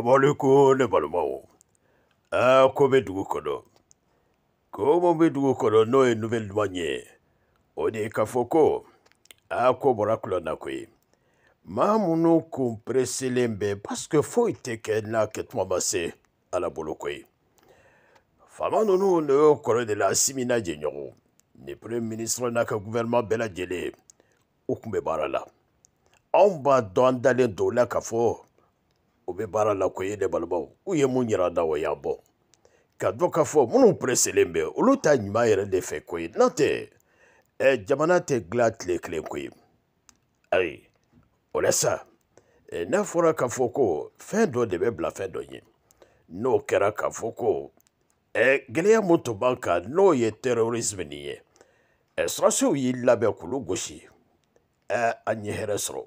Kabalikou ne baloum wawou. Ako bedoukou do. Kou mou bedoukou do nou e nouvel dwanye. O de e kafou kou. Ako morak loun akoui. Ma moun nou koum presi lembe. Paske fou ite ken la ket mou ambase ala boulou koui. Faman nou nou nou kore de la asimi nan jenye wou. Ne pre-ministre nan ka gouverment bela jenye. Okou me barala. An ba don dalen do la kafou. Ako. o bɛ baara la ko ye de balibaw u ye mun yira da o y'a bɔ ka dɔ ka fɔ minnu pereselen bɛ olu ta ɲuman yɛrɛ de fɛ ko ye n'o tɛ ɛ jamana tɛ dilan tile kelen ko ye ayi o la sa ɛ n'a fɔra k'a fɔ ko fɛn dɔ de bɛ bila fɛn dɔ ɲɛ n'o kɛra k'a fɔ ko ɛ gɛlɛya mun tun b'an kan n'o ye terrorisme nin ye ɛ sɔrɔsiw y'i labɛn k'olu gosi ɛ an ye hɛrɛ sɔrɔ.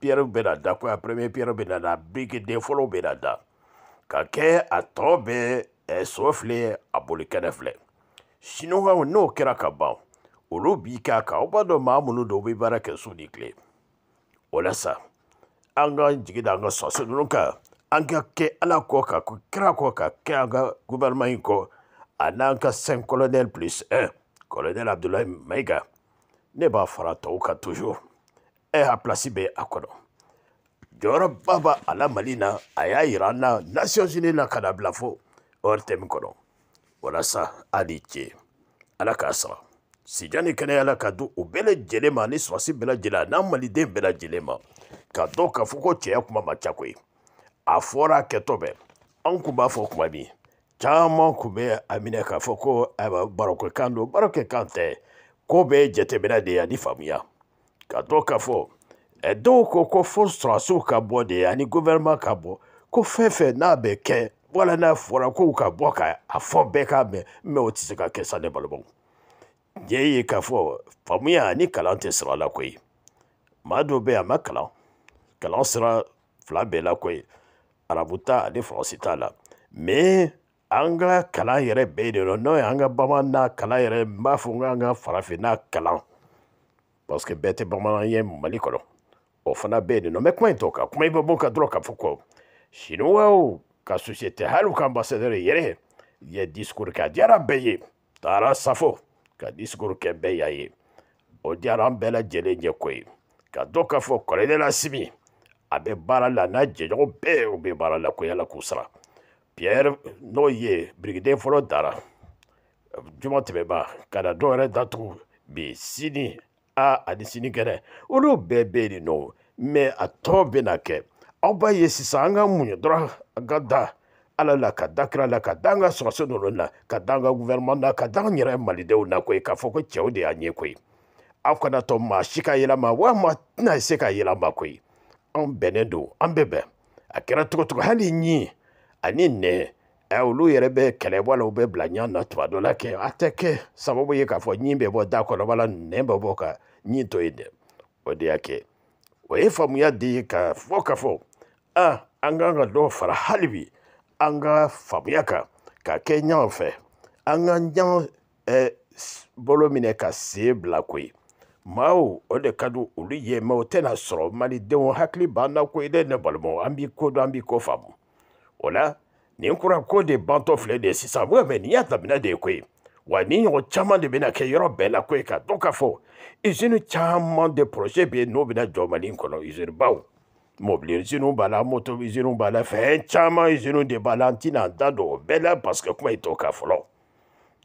piyɛriw bɛ na da ko a premiɛr piyɛriw bɛ na da birikiden fɔlɔw bɛ na da ka kɛ a tɔ bɛ so filɛ a boli kɛnɛ filɛ siniwaw n'o kɛra ka ban olu b'i k'a kan aw b'a dɔn maa minnu don u bɛ baara kɛ su ni tile o la sa an ka jigi da an ka sɔsi ninnu kan an ka kɛ ala kɔ ka kira kɔ ka kɛ an ka gouvernement in kɔ a n'an ka saint colonel plus un colonel abdulayi mayiga ne b'a fara tɔw kan toujours e a pilasi bɛ a kɔnɔ jɔyɔrɔba b'a a la mali na a y'a yira an na nations unis na ka na bila fo ortɛmi kɔnɔ walasa hali ce ala k'a sara sijan ni kɛnɛya la ka di u bɛɛ lajɛlen ma ani sɔrɔsi bɛɛ lajɛlen a n'a maliden bɛɛ lajɛlen ma ka dɔn k'a fɔ ko cɛya kuma ma ca koyi a fɔra a kɛtɔ bɛɛ an kun b'a fɔ kuma min caman kun bɛ a minɛ k'a fɔ ko ayiwa barokɛkan don barokɛkan tɛ ko bɛɛ jateminɛ de ye ani faamuya katoka dɔn k'a fɔ ko ko fo sɔrɔsiw ka bɔ de ani gofɛrɛnɛma ka bɔ ko fɛn fɛn n'a bɛ kɛ wala n'a fɔra ko ka bɔ ka a fɔ bɛɛ k'a mɛn mɛ o tɛ se ka kɛ sa ne balimaw diɲɛ ye k'a fo faamuya ni kalante sera la koyi maa dɔw bɛ yen a ma kalan kalan sira fila bɛɛ la koyi arabu ta ani faransi ta la me anga kala yere be de n'o anga an na kala yere mafunga anga farafina kala parseke bete tɛ bamanan ye mali o fana be yen nɔ mɛ kuma in kuma in bɛ bɔ ka dɔrɔn k'a ka société hali ka ambassadeur yɛrɛ ye discours kɛ a diyara bɛɛ safo ka discours kɛ bɛɛ ye o diyara an bɛɛ lajɛlen ye ka dɔ k'a fɔ kɔrɔlen lasimi a bɛ baara la n'a jɛɲɔgɔn bɛɛ u be baara la ko la k'u pierre n'o ye birikiden fɔlɔ dara juma tɛmɛba ka na dɔw yɛrɛ datugu bi sini a ani sinikɛnɛ olu bɛɛ bɛ yen nɔ mɛ a tɔ bɛ na kɛ aw b'a ye sisan an ka muɲu dɔrɔn an ka da ala la ka da kira la ka da an ka sɔrɔsi ninnu na ka da an ka gouvernement na ka da an yɛrɛ malidenw na koyi k'a fɔ ko cɛw de y'an ye koyi aw kana tɔ maa si ka yɛlɛma wa ma tɛna se ka yɛlɛma koyi anw bɛnnen don an bɛ bɛn a kɛra togo togo hali ɲi ani nɛɛ olu yɛrɛ bɛ kɛlɛbɔ la u bɛ bila ɲa na tuma dɔ la kɛ a tɛ kɛ sababu ye k'a fɔ ɲi bɛ bɔ da kɔnɔba wala nɛn bɛ bɔ ka ɲi to ye dɛ o de y'a kɛ o ye faamuya de ye ka fɔ ka fɔ a an kan ka dɔ fara hali bi an ka faamuya kan ka kɛ ɲɔgɔn fɛ an ka ɲɔgɔn eh, bolo minɛ ka sen bila ko maaw o de ka di olu ye mɛ o tɛna sɔrɔ malidenw hakili b'an na ko ye dɛ ne balimaw an b'i ko dɔn an b'i ko faamu o la nin kura ko de bantɔ filɛ de ye sisan wɛ mɛ nin y'a damina de ye koyi wa ni ɲɔgɔn caman de bɛna kɛ yɔrɔ bɛɛ la koyi ka dɔn ka fɔ izini caman de projet bɛ yen n'o bɛna jɔ mali kɔnɔ izinibaw mobili iziniw b'a la moto iziniw b'a la fɛn caman iziniw de b'a la an tɛna an da don o bɛɛ la parce que kuma y'i to kan fɔlɔ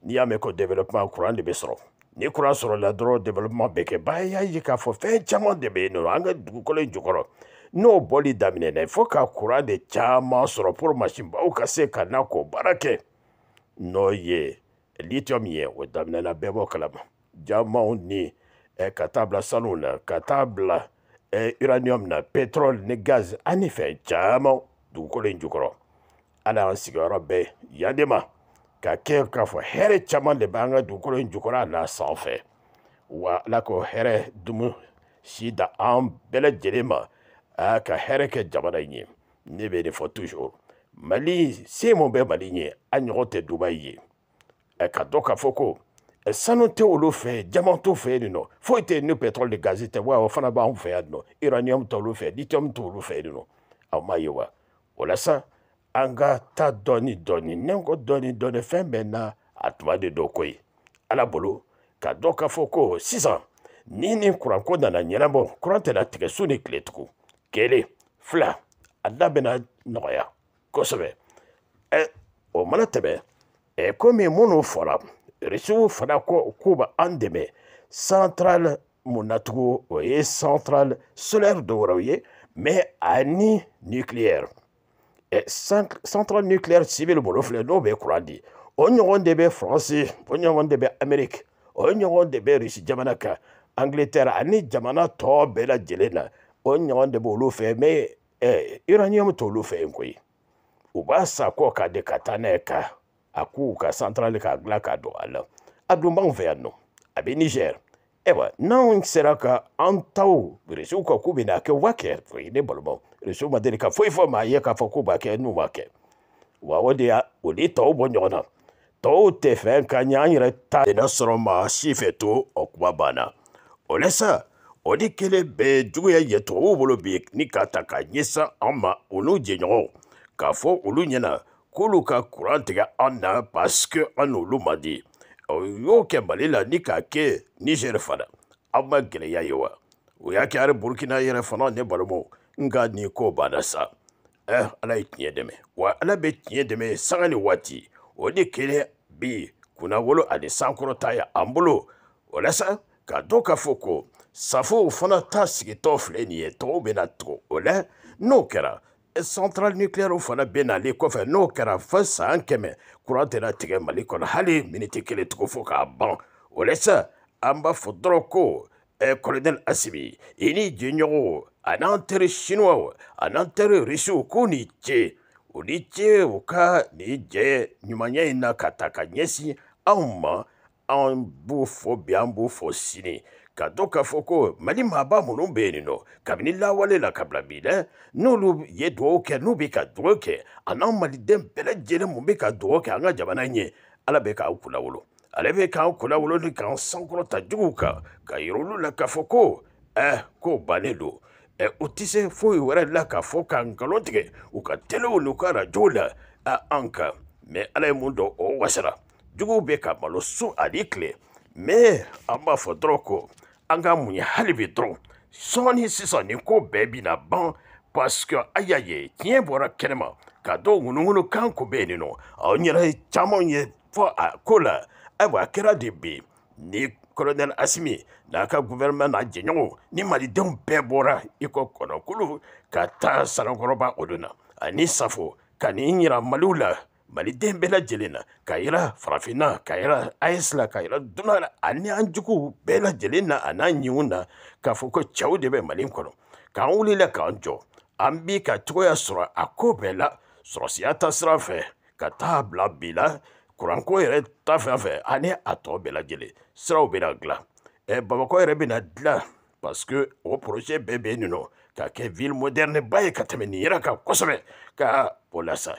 n'i y'a mɛn ko développement kuran de bɛ sɔrɔ ni kuran sɔrɔla dɔrɔn développement bɛ kɛ ba y'a ye k'a fɔ fɛn caman de bɛ yen nɔ an ka dugukolo in jukɔrɔ n'o bɔli daminɛna fo ka kuran de caman sɔrɔ pour masinbaw ka se ka na k'o baara kɛ n'o ye lithium ye o daminɛna bɛɛ b'o kalama jamaw ni ɛ ka taa bila sanu na ka taa bila ɛ uranium na pétrole ni gaz ani fɛn caman dugukolo in jukɔrɔ ala y'an sigiyɔrɔ bɛɛ yan de ma ka kɛ k'a fɔ hɛrɛ caman de b'an ka dugukolo in jukɔrɔ a n'a sanfɛ wa ala k'o hɛrɛ dumu si da an bɛɛ lajɛlen ma a ka hɛrɛ kɛ jamana in ye ne bɛ de fɔ tuzur mali se mun bɛ mali ye a ɲɔgɔn tɛ dubayi ye ɛ ka dɔ k'a fɔ ko sanu tɛ olu fɛ jama t'u fɛ yen nɔ foyi tɛ yen ni pɛtrɔli ni gazi tɛ wa o fana b'anw fɛ yan nɔ iraniyɛnw t'olu fɛ litiyɔmu t'olu fɛ yen nɔ aw m'a ye wa o la sa an ka taa dɔɔni dɔɔni ne ko dɔɔni dɔɔni fɛn bɛɛ na a tuma de dɔ ko ye ala bolo ka dɔ k'a fɔ ko sisan ni ni kuranko nana ɲɛnabɔ kuran tɛna tigɛ su ni tile tugun kelen fila a da bɛna nɔgɔya kosɛbɛ ɛ o mana tɛmɛ ɛ komi minnu fɔra risiw fana ko k'u bɛ an dɛmɛ centrale mun na tugun o ye centrale solaire dɔ wɛrɛw ye mais ani nucléaire ɛ centrale nucléaire civile bolo filɛ n'o bɛ kuran di o ɲɔgɔn de bɛ faransi o ɲɔgɔn de bɛ amérique o ɲɔgɔn de bɛ risi jamana kan angleterre ani jamana tɔɔ bɛɛ lajɛlen na wonyaŋa de ba olu fɛ mɛ eh, iraniyɛn t'olu fɛ yen koyi u b'a sa kɔ ka de ka taa n'a ye ka a k'u ka santarali k'a dilan k'a don a la a dun b'anw fɛ yan nɔ a bɛ nizɛri ayiwa n'anw sera ka an taw irisiw ka k'u bɛna kɛ u b'a kɛ o ne balimaw irisiw ma deli ka foyi fɔ maa ye k'a fɔ k'u b'a kɛ n'u b'a kɛ wa o de y'a o de tɔw bɔ ɲɔgɔn na tɔw tɛ fɛn ka ɲɛ an yɛrɛ ta de na sɔrɔ maa si fɛ to o kuma banna o la sa o de kelen bɛɛ juguya ye tubabuw bolo bi ni k'a ta k'a ɲɛsin an ma olu jɛɲɔgɔnw k'a fɔ olu ɲɛna k'olu ka kuran tigɛ an na parce que an n'olu man di o y'o kɛ mali la ni k'a kɛ nizɛri fana an ma gɛlɛya ye wa o y'a kɛ ari burukina yɛrɛ fana ne balimaw nka nin ko banna sa eh, ala ye tiɲɛ dɛmɛ wa ala bɛ tiɲɛ dɛmɛ sanga ni waati o de kelen bi kunnawolo ani sankɔrɔta ye an bolo walasa k'a dɔn k'a fɔ ko Safo fana ta sigitɔ filɛ nin ye tɔw bena tugu o la n'o kɛra central nucléaire fana bɛ kɔfɛ n'o kɛra fo san kɛmɛ kuran tɛna tigɛ mali kɔnɔ hali miniti kelen tugu fo k'a ban eh, o la sa an b'a fɔ dɔrɔ ko kolonɛl colonel asibi i n'i jɛɲɔgɔnw a n'an chinois a n'an teri rusiw k'u ni ce u ni ce u ka ni jɛ ɲumanya yi na ka ta ka ɲɛsin anw ma an b'u fɔ bi an b'u fɔ sini k'a dɔn k'a fɔ ko mali maaba minnu bɛ yen nɔ kabini lawale la kabila bi dɛ n'olu ye dugawu kɛ n'u bɛ ka dugawu kɛ a n'anw maliden bɛɛ lajɛlen mun bɛ ka dugawu kɛ an ka jamana in ye ala bɛ k'aw kunnawolo ale bɛ k'an kunnawolo ni k'an sankɔrɔta juguw kan ka yira olu la k'a fɔ ko ɛ ko bannen don ɛ u tɛ se foyi wɛrɛ la k'a fɔ ka nkalon tigɛ u ka telew n'u ka arajow la a an kan mɛ ala ye mun dɔn o wasara juguw bɛ ka malo su ani tile mɛ an b'a fɔ dɔrɔn ko an ka munya hali bi dɔrɔn sɔɔni sisan nin ko bɛɛ bɛna ban paseke a y'a ye tiɲɛ bɔra kɛnɛma ka dɔw ŋunuŋunu kan ko bɛ yen nɔ aw yɛrɛ ye caman ye fɔ a ko la ayiwa a kɛra de bi ni kolonɛli asimi n'a ka guvɛrɛnɛma n'a jɛɲɔgɔnw ni malidenw bɛɛ bɔra i ko kɔnɔkulu ka taa sarakɔrɔba o don na ani safo ka n'i yira maliw la maliden bɛɛ lajɛlen na k'a yira farafinna k'a yira as la k'a yira dunan la ani an juguw bɛɛ lajɛlen na a n'a ɲinw na k'a fɔ ko cɛw de bɛ mali kɔnɔ k'an wulila k'an jɔ an bi ka cogoya sɔrɔ a ko bɛɛ la sɔrɔsiya ta sira fɛ ka taa bila bi la kuranko yɛrɛ ta fɛn fɛ ani a tɔ bɛɛ lajɛlen siraw bɛna dilan ɛ bamakɔ yɛrɛ bɛna dilan parce que o projet bɛɛ bɛ yen nɔ ka kɛ ville moderne ba ye ka tɛmɛ nin yɛrɛ kan kosɛbɛ ka o la sa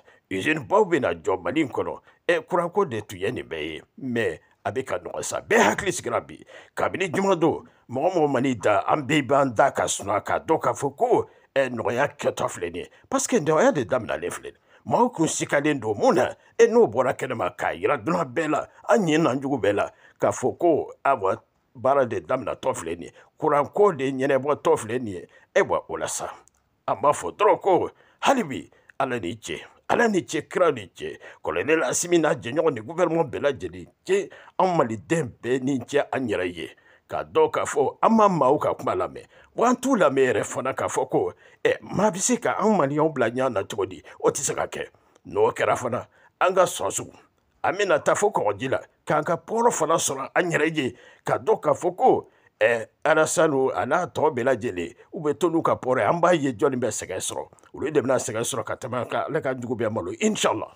baw bɛna jɔ mali kɔnɔ ɛ e, kurako de tun ye nin bɛɛ ye mɛ a bɛ ka nɔgɔ sa bɛɛ hakili sigira bi kabini juma do mɔgɔ mɔgɔ mani da an bɛɛ b'an da ka suna ka dɔn k'a fɔ ko e, ɛ nɔgɔya kɛta filɛ nin ye paseke nɔgɔya de daminɛlen filɛ nin maaw kun sikalen don mun na e n'o bɔra kɛnɛma k'a yira dunan bɛɛ la an ɲɛ n'an jugu bɛɛ la k'a fɔ e, ko awa baara de daminɛtɔ filɛ nin ye kuranko de ɲɛnɛbɔtɔ filɛ nin ye e wa o la sa an b'a fɔ dɔrɔn ko hali bi ala n'i cɛ ala ni ce kira ni ce kɔlɔnɛ lasimi n'a jɛɲɔgɔn ni guvɛrɛnɛman bɛɛ lajɛlen ce an maliden bɛɛ ni ce an yɛrɛ ye k'a dɔn k'a fɔ an ma maaw ka kuma lamɛn wa e, an t'u lamɛn yɛrɛ fana k'a fɔ ko ɛ maa bɛ se ka an maliyɛnw bila ɲɛ na cogo di o tɛ se ka kɛ n'o kɛra fana an ka sɔn sugu an bɛna taa fɔ kɔgɔji la k'an ka pɔrɔ fana sɔrɔ an yɛrɛ ye k'a dɔn k'a fɔ ko ɛɛ alasanu a n'a tɔ bɛɛ lajɛlen u bɛ to n'u ka pɔrɔ ye an b'a ye jɔnni bɛ sɛgɛn sɔrɔ olu de bɛna sɛgɛn sɔrɔ ka tɛmɛ an kan ala ka jugu bɛɛ malo inshala